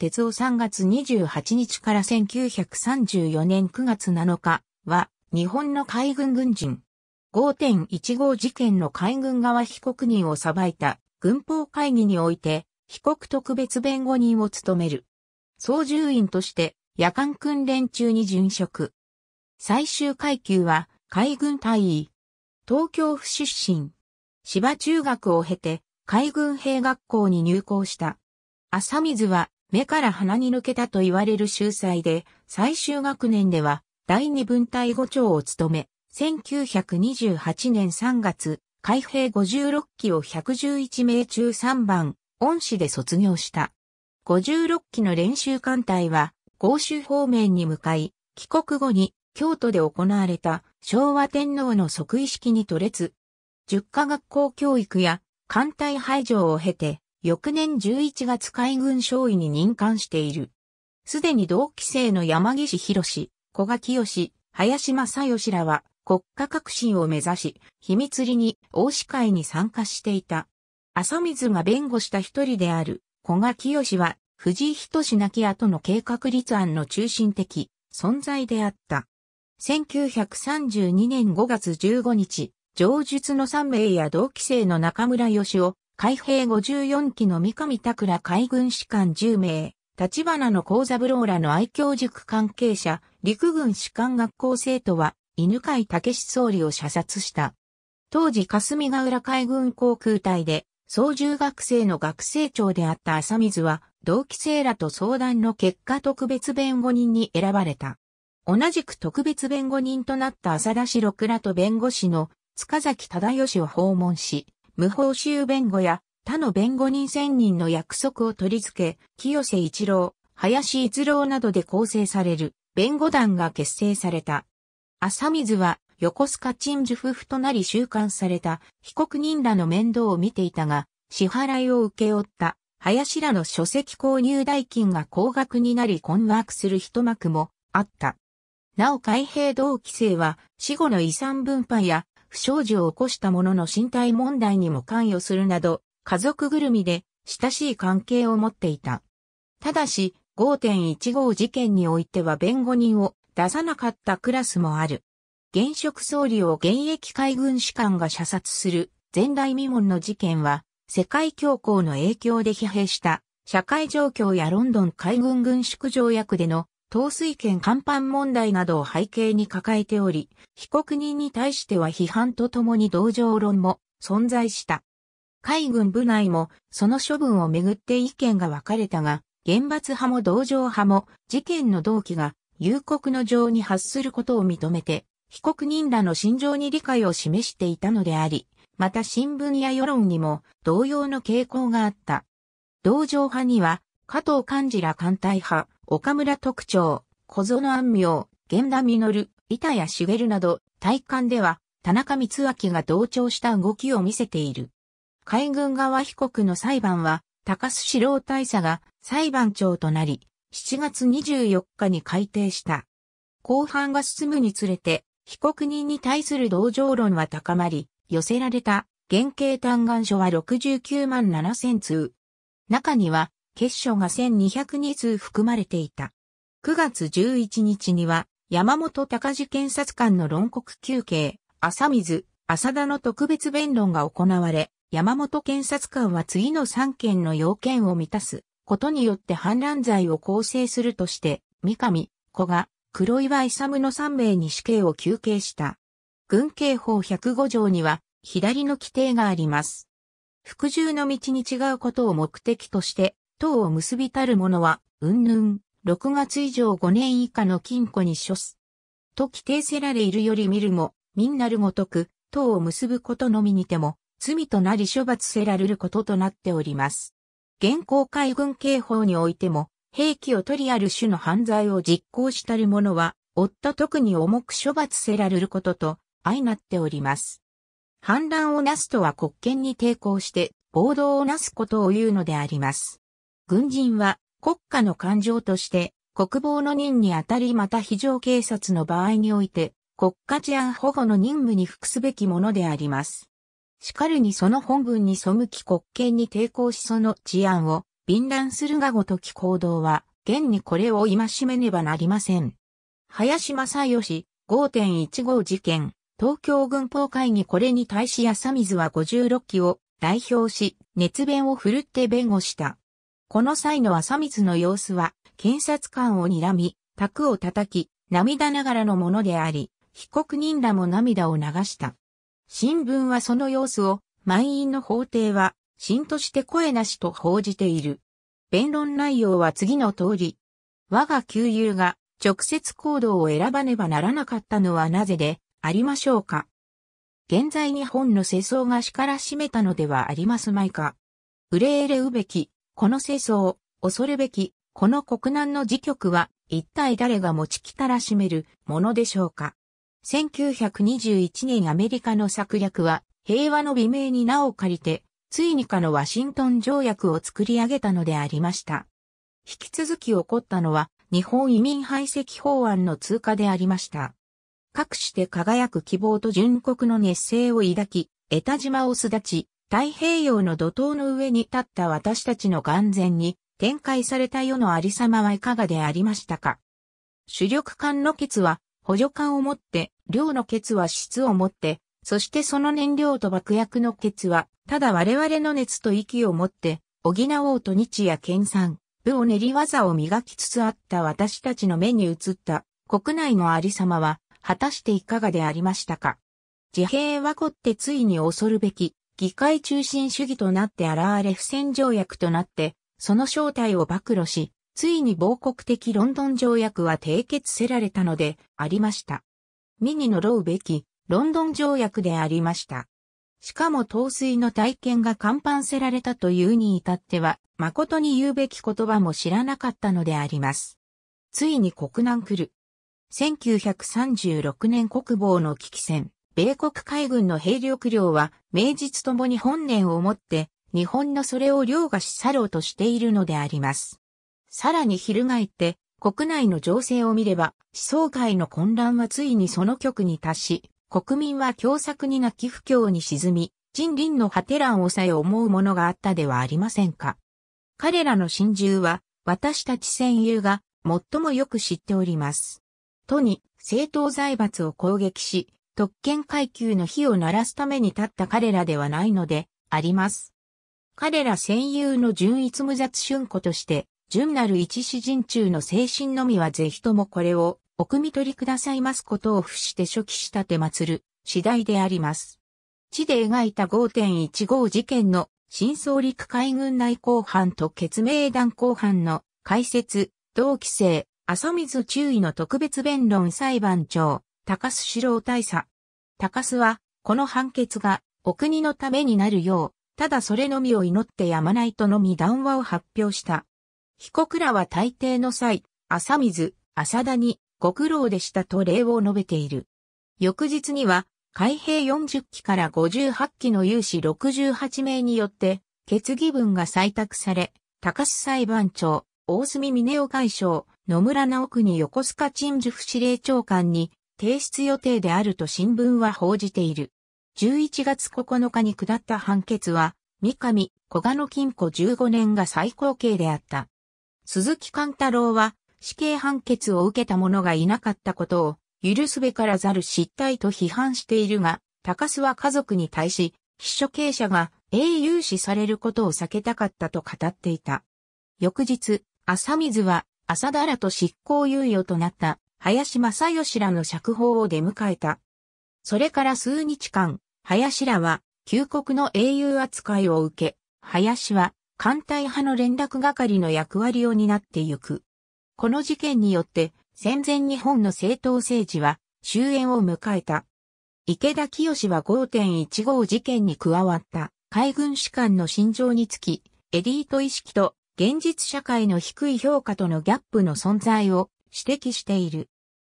哲夫3月28日から1934年9月7日は、日本の海軍軍人。5.15事件の海軍側被告人を裁いた軍法会議において、被告特別弁護人を務める。操縦員として夜間訓練中に殉職。最終階級は海軍隊員東京府出身。芝中学を経て海軍兵学校に入校した。浅水は目から鼻に抜けたと言われる秀才で、最終学年では第二分隊五長を務め、1928年3月、海兵56期を111名中3番、恩師で卒業した。56期の練習艦隊は、豪州方面に向かい、帰国後に京都で行われた昭和天皇の即位式に取れず、十科学校教育や艦隊排除を経て、翌年11月海軍少尉に任官している。すでに同期生の山岸博士、小賀清、林正義らは国家革新を目指し、秘密裏に大司会に参加していた。浅水が弁護した一人である小賀清は藤井仁亡き後の計画立案の中心的存在であった。1932年5月15日、上述の3名や同期生の中村義雄、海兵54機の三上拓海軍士官10名、立花の座ブローラの愛嬌塾関係者、陸軍士官学校生徒は、犬飼武総理を射殺した。当時霞ヶ浦海軍航空隊で、操縦学生の学生長であった浅水は、同期生らと相談の結果特別弁護人に選ばれた。同じく特別弁護人となった浅田氏六らと弁護士の塚崎忠義を訪問し、無報酬弁護や他の弁護人専任の約束を取り付け、清瀬一郎、林一郎などで構成される弁護団が結成された。浅水は横須賀陳樹夫婦となり収監された被告人らの面倒を見ていたが、支払いを受け負った林らの書籍購入代金が高額になり困惑する一幕もあった。なお海兵同期生は死後の遺産分配や不祥事を起こした者のの身体問題にも関与するなど、家族ぐるみで親しい関係を持っていた。ただし、5.15事件においては弁護人を出さなかったクラスもある。現職総理を現役海軍士官が射殺する前代未聞の事件は、世界恐慌の影響で疲弊した社会状況やロンドン海軍軍縮条約での統帥権甲板問題などを背景に抱えており、被告人に対しては批判とともに同情論も存在した。海軍部内もその処分をめぐって意見が分かれたが、厳罰派も同情派も事件の動機が有国の情に発することを認めて、被告人らの心情に理解を示していたのであり、また新聞や世論にも同様の傾向があった。同情派には加藤幹事ら艦隊派、岡村特徴、小園安明、源田実、板谷茂など、体感では、田中光明が同調した動きを見せている。海軍側被告の裁判は、高須志郎大佐が裁判長となり、7月24日に改定した。後半が進むにつれて、被告人に対する同情論は高まり、寄せられた原型嘆願書は69万7000通。中には、結書が1202通含まれていた。9月11日には、山本隆治検察官の論告休刑、浅水、浅田の特別弁論が行われ、山本検察官は次の3件の要件を満たすことによって反乱罪を構成するとして、三上、古賀、黒岩勇の3名に死刑を求刑した。軍刑法105条には、左の規定があります。服従の道に違うことを目的として、等を結びたる者は、うんぬん、6月以上5年以下の禁錮に処す。と規定せられいるより見るも、民なるごとく、等を結ぶことのみにても、罪となり処罰せられることとなっております。現行海軍刑法においても、兵器を取りある種の犯罪を実行したる者は、負った特に重く処罰せられることと相なっております。反乱をなすとは国権に抵抗して暴動をなすことを言うのであります。軍人は国家の感情として国防の任にあたりまた非常警察の場合において国家治安保護の任務に服すべきものであります。しかるにその本文に背き国権に抵抗しその治安を便乱するがごとき行動は、現にこれを戒めねばなりません。林正義5.15事件、東京軍法会議これに対し安水は56期を代表し、熱弁を振るって弁護した。この際の朝光の様子は、検察官を睨み、卓を叩き、涙ながらのものであり、被告人らも涙を流した。新聞はその様子を、満員の法廷は、新として声なしと報じている。弁論内容は次の通り。我が旧友が直接行動を選ばねばならなかったのはなぜでありましょうか。現在日本の世相がしからしめたのではありますまいか。憂えれうべきこの世相、恐るべき、この国難の時局は、一体誰が持ちきたらしめるものでしょうか。1921年アメリカの策略は、平和の美名に名を借りて、ついにかのワシントン条約を作り上げたのでありました。引き続き起こったのは、日本移民排斥法案の通過でありました。各種で輝く希望と純国の熱性を抱き、江田島を巣立ち、太平洋の土涛の上に立った私たちの眼前に展開された世のありさまはいかがでありましたか主力艦のケは補助艦を持って、量のケは質を持って、そしてその燃料と爆薬のケは、ただ我々の熱と息を持って、補おうと日夜研鑽、部を練り技を磨きつつあった私たちの目に映った国内のありさまは、果たしていかがでありましたか自閉はこってついに恐るべき議会中心主義となって現れ不戦条約となって、その正体を暴露し、ついに亡国的ロンドン条約は締結せられたのでありました。身に呪うべきロンドン条約でありました。しかも陶水の体験が乾板せられたというに至っては、誠に言うべき言葉も知らなかったのであります。ついに国難来る。1936年国防の危機戦。米国海軍の兵力量は、名実ともに本年をもって、日本のそれを凌駕し去ろうとしているのであります。さらに翻って、国内の情勢を見れば、思想界の混乱はついにその極に達し、国民は共作に泣き不況に沈み、人倫の果て乱をさえ思うものがあったではありませんか。彼らの心中は、私たち戦友が、最もよく知っております。とに、政党財閥を攻撃し、特権階級の火を鳴らすために立った彼らではないので、あります。彼ら戦友の純一無雑春子として、純なる一詩人中の精神のみはぜひともこれを、お汲み取りくださいますことを付して初期したて祭る、次第であります。地で描いた5.15事件の新総陸海軍内後半と決命団後半の解説、同期生、浅水注意の特別弁論裁判長、高須四郎大佐。高須は、この判決が、お国のためになるよう、ただそれのみを祈ってやまないとのみ談話を発表した。被告らは大抵の際、浅水、浅田に、ご苦労でしたと礼を述べている。翌日には、海兵40機から58機の有志68名によって、決議文が採択され、高須裁判長、大隅峰夫外相、野村直国横須賀鎮守府司令長官に、提出予定であると新聞は報じている。11月9日に下った判決は、三上、小賀の禁錮15年が最高刑であった。鈴木貫太郎は、死刑判決を受けた者がいなかったことを、許すべからざる失態と批判しているが、高須は家族に対し、秘書経営者が英雄視されることを避けたかったと語っていた。翌日、朝水は、朝だらと執行猶予となった林正義らの釈放を出迎えた。それから数日間、林らは、旧国の英雄扱いを受け、林は、艦隊派の連絡係の役割を担ってゆく。この事件によって、戦前日本の政党政治は、終焉を迎えた。池田清は5.15事件に加わった海軍士官の心情につき、エリート意識と現実社会の低い評価とのギャップの存在を指摘している。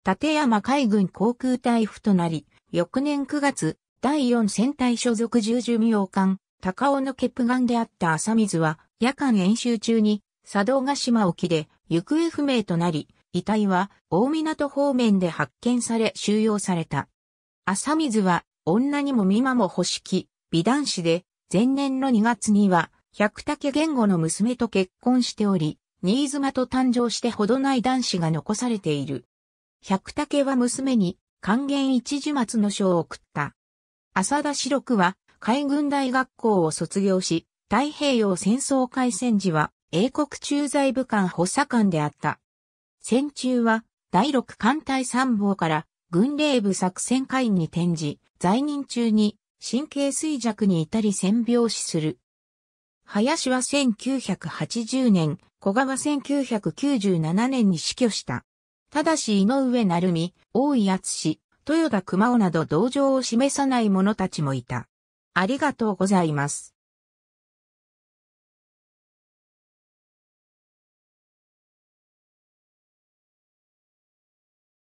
立山海軍航空隊府となり、翌年9月、第4戦隊所属十寿名艦、高尾のケプガンであった浅水は、夜間演習中に、佐渡ヶ島沖で行方不明となり、遺体は大港方面で発見され収容された。浅水は女にも美馬も欲しき美男子で前年の2月には百武言語の娘と結婚しており、新妻と誕生してほどない男子が残されている。百武は娘に還元一時末の賞を送った。浅田四六は海軍大学校を卒業し、太平洋戦争開戦時は英国駐在武官補佐官であった。戦中は第六艦隊参謀から軍令部作戦会に転じ、在任中に神経衰弱に至り戦病死する。林は1980年、小川1997年に死去した。ただし井上成美、大井厚氏、豊田熊尾など同情を示さない者たちもいた。ありがとうございます。